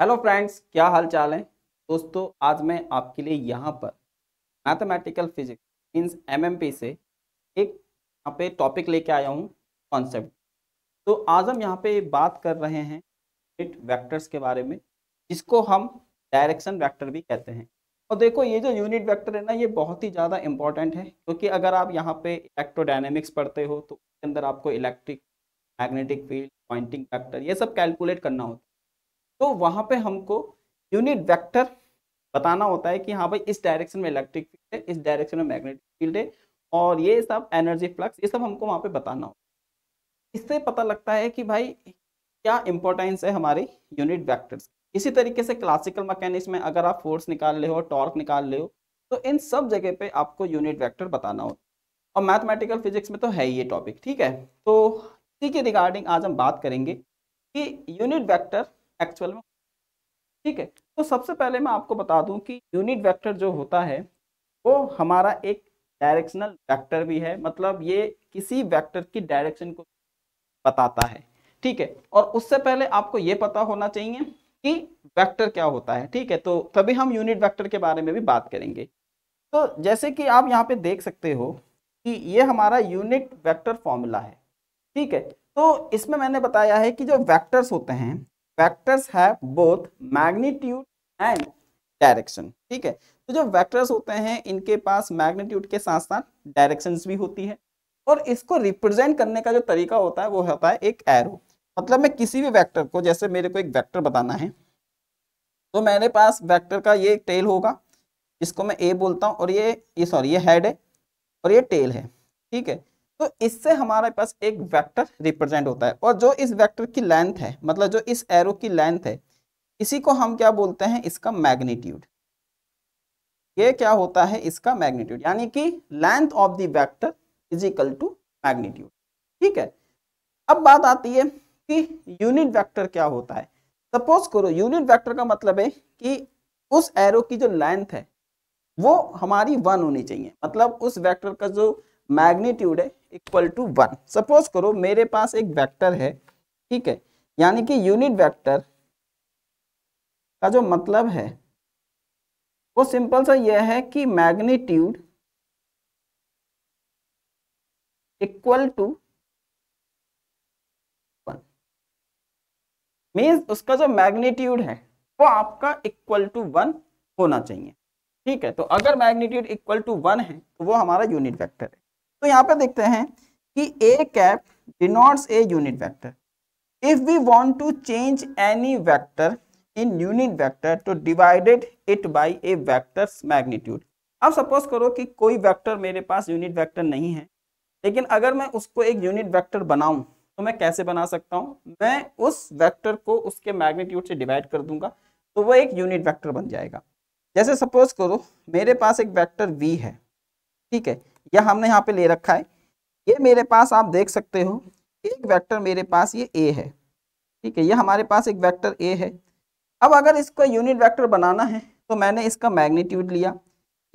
hello friends क्या हाल चाल है दोस्तों आज मैं आपके लिए यहाँ पर मैथमेटिकल फिजिक्स मीन्स एमएमपी से एक यहाँ पे टॉपिक लेके आया हूँ कॉन्सेप्ट तो आज हम यहाँ पे बात कर रहे हैं यूनिट वेक्टर्स के बारे में जिसको हम डायरेक्शन वेक्टर भी कहते हैं और देखो ये जो यूनिट वेक्टर है ना ये बहुत ही ज़्यादा इंपॉर्टेंट है क्योंकि तो अगर आप यहाँ पे इलेक्ट्रोडाइनमिक्स पढ़ते हो तो उसके अंदर आपको electric magnetic field Poynting factor ये सब कैलकुलेट करना होता है तो वहाँ पे हमको यूनिट वेक्टर बताना होता है कि हाँ भाई इस डायरेक्शन में इलेक्ट्रिक फील्ड है इस डायरेक्शन में मैग्नेटिक फील्ड है और ये सब एनर्जी फ्लक्स ये सब हमको वहाँ पे बताना होता है इससे पता लगता है कि भाई क्या इंपॉर्टेंस है हमारी यूनिट वैक्टर्स इसी तरीके से क्लासिकल मैकेनिक्स में अगर आप फोर्स निकाल ले हो टॉर्क निकाल ले हो तो इन सब जगह पे आपको यूनिट वेक्टर बताना होता है और मैथमेटिकल फिजिक्स में तो है ही ये टॉपिक ठीक है तो इसी के रिगार्डिंग आज हम बात करेंगे कि यूनिट वेक्टर एक्चुअल में ठीक है तो सबसे पहले मैं आपको बता दूं कि यूनिट वेक्टर जो होता है वो हमारा एक डायरेक्शनल वेक्टर भी है मतलब ये किसी वेक्टर की डायरेक्शन को बताता है ठीक है और उससे पहले आपको ये पता होना चाहिए कि वेक्टर क्या होता है ठीक है तो तभी हम यूनिट वेक्टर के बारे में भी बात करेंगे तो जैसे कि आप यहाँ पे देख सकते हो कि ये हमारा यूनिट वेक्टर फॉर्मूला है ठीक है तो इसमें मैंने बताया है कि जो वेक्टर्स होते हैं वेक्टर्स है बोथ मैग्नीट्यूड एंड डायरेक्शन ठीक है तो जो वेक्टर्स होते हैं इनके पास मैग्नीट्यूड के साथ साथ डायरेक्शन भी होती है और इसको रिप्रेजेंट करने का जो तरीका होता है वो होता है एक एरो मतलब मैं किसी भी वेक्टर को जैसे मेरे को एक वेक्टर बताना है तो मेरे पास वेक्टर का ये टेल होगा इसको मैं ए बोलता हूँ और ये ये सॉरी ये हेड है और ये टेल है ठीक है तो इससे हमारे पास एक वेक्टर रिप्रेजेंट होता है और जो इस वेक्टर की लेंथ है मतलब जो इस एरो की लेंथ है इसी को हम क्या बोलते हैं इसका मैग्नीट्यूड ये क्या होता है इसका मैग्नीट्यूड यानी कि length of the vector is equal to magnitude ठीक है अब बात आती है कि यूनिट वेक्टर क्या होता है सपोज करो यूनिट वेक्टर का मतलब है कि उस एरो की जो लेंथ है वो हमारी वन होनी चाहिए मतलब उस वेक्टर का जो मैग्नीट्यूड है इक्वल टू वन सपोज करो मेरे पास एक वेक्टर है ठीक है यानी कि यूनिट वेक्टर का जो मतलब है वो सिंपल सा यह है कि magnitude equal to one means उसका जो मैग्नीट्यूड है वो आपका इक्वल टू वन होना चाहिए ठीक है तो अगर मैग्नीट्यूड इक्वल टू वन है तो वो हमारा यूनिट वेक्टर है तो यहाँ पर देखते हैं कि A cap denotes a unit vector if we want to change any vector in unit vector to divided it by A vector magnitude अब सपोज करो कि कोई वैक्टर मेरे पास यूनिट वैक्टर नहीं है लेकिन अगर मैं उसको एक यूनिट वैक्टर बनाऊं तो मैं कैसे बना सकता हूं मैं उस वेक्टर को उसके मैग्नीट्यूड से डिवाइड कर दूंगा तो वो एक यूनिट वेक्टर बन जाएगा जैसे सपोज करो मेरे पास एक वेक्टर वी है ठीक है यह हमने यहाँ पे ले रखा है ये मेरे पास आप देख सकते हो एक वेक्टर मेरे पास ये ए है ठीक है ये हमारे पास एक वेक्टर ए है अब अगर इसको यूनिट वेक्टर बनाना है तो मैंने इसका मैग्नीट्यूड लिया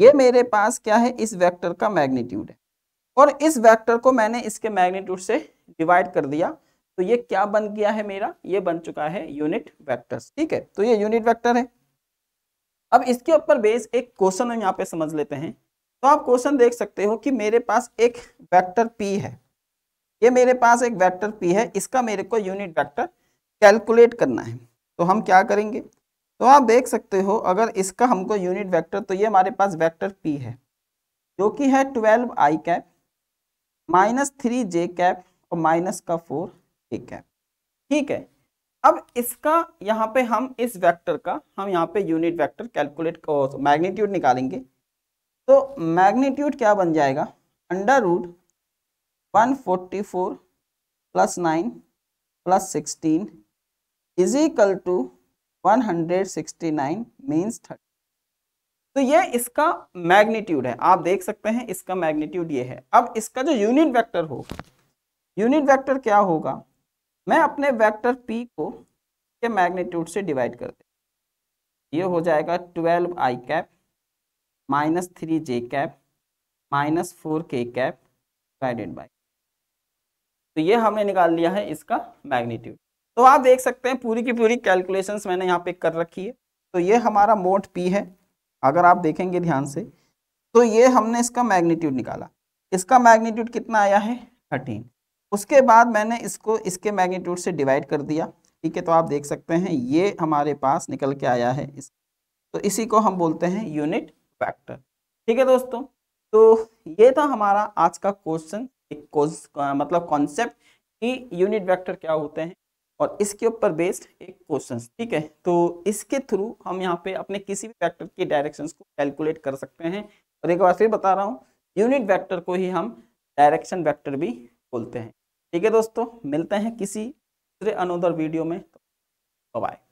ये मेरे पास क्या है इस वेक्टर का मैग्नीट्यूड है और इस वेक्टर को मैंने इसके मैग्नीट्यूड से डिवाइड कर दिया तो ये क्या बन गया है मेरा ये बन चुका है यूनिट वैक्टर ठीक है तो ये यूनिट वेक्टर है अब इसके ऊपर बेस एक क्वेश्चन हम यहाँ पे समझ लेते हैं तो आप क्वेश्चन देख सकते हो कि मेरे पास एक वेक्टर पी है ये मेरे पास एक वेक्टर पी है इसका मेरे को यूनिट वेक्टर कैलकुलेट करना है तो हम क्या करेंगे तो आप देख सकते हो अगर इसका हमको यूनिट वेक्टर तो ये हमारे पास वेक्टर पी है जो कि है twelve I cap minus three J cap और माइनस का फोर ए कैप ठीक है अब इसका यहाँ पे हम इस वेक्टर का हम यहाँ पे यूनिट वेक्टर कैलकुलेट मैग्नीट्यूड निकालेंगे तो मैग्नीट्यूड क्या बन जाएगा under root one forty four plus nine plus sixteen is equal to one hundred sixty nine means thirty तो ये इसका मैग्नीट्यूड है आप देख सकते हैं इसका मैग्नीट्यूड ये है अब इसका जो यूनिट वेक्टर हो यूनिट वेक्टर क्या होगा मैं अपने वेक्टर पी को के मैग्नीट्यूड से डिवाइड कर दे ये हो जाएगा twelve I cap minus three J cap minus four K cap divided by तो ये हमने निकाल लिया है इसका मैग्नीट्यूड तो आप देख सकते हैं पूरी की पूरी कैलकुलेशंस मैंने यहाँ पे कर रखी है तो ये हमारा मोट पी है अगर आप देखेंगे ध्यान से तो ये हमने इसका मैग्नीट्यूड निकाला इसका मैग्नीट्यूड कितना आया है थर्टीन उसके बाद मैंने इसको इसके मैग्नीट्यूड से डिवाइड कर दिया ठीक है तो आप देख सकते हैं ये हमारे पास निकल के आया है इस तो इसी को हम बोलते हैं यूनिट फैक्टर ठीक है दोस्तों तो ये था हमारा आज का क्वेश्चन मतलब कॉन्सेप्ट कि यूनिट वेक्टर क्या होते हैं और इसके ऊपर बेस्ड एक क्वेश्चन ठीक है तो इसके थ्रू हम यहाँ पे अपने किसी भी वेक्टर के डायरेक्शंस को कैलकुलेट कर सकते हैं और एक बार फिर बता रहा हूँ यूनिट वेक्टर को ही हम डायरेक्शन वेक्टर भी बोलते हैं ठीक है दोस्तों मिलते हैं किसी दूसरे अनोदर वीडियो में तो बाय